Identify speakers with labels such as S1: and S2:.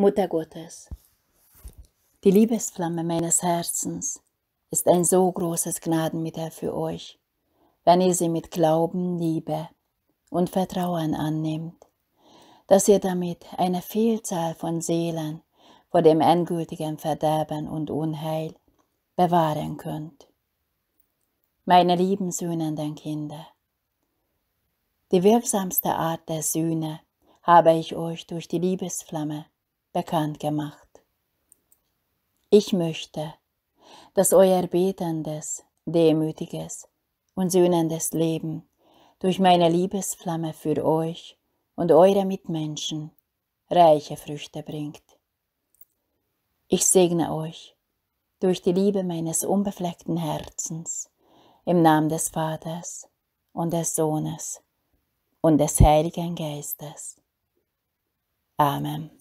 S1: Mutter Gottes, die Liebesflamme meines Herzens ist ein so großes Gnadenmittel für euch, wenn ihr sie mit Glauben, Liebe und Vertrauen annimmt, dass ihr damit eine Vielzahl von Seelen vor dem endgültigen Verderben und Unheil bewahren könnt. Meine lieben sühnenden Kinder, die wirksamste Art der Sühne habe ich euch durch die Liebesflamme bekannt gemacht. Ich möchte, dass euer betendes, demütiges und sühnendes Leben durch meine Liebesflamme für euch und eure Mitmenschen reiche Früchte bringt. Ich segne euch durch die Liebe meines unbefleckten Herzens im Namen des Vaters und des Sohnes und des Heiligen Geistes. Amen.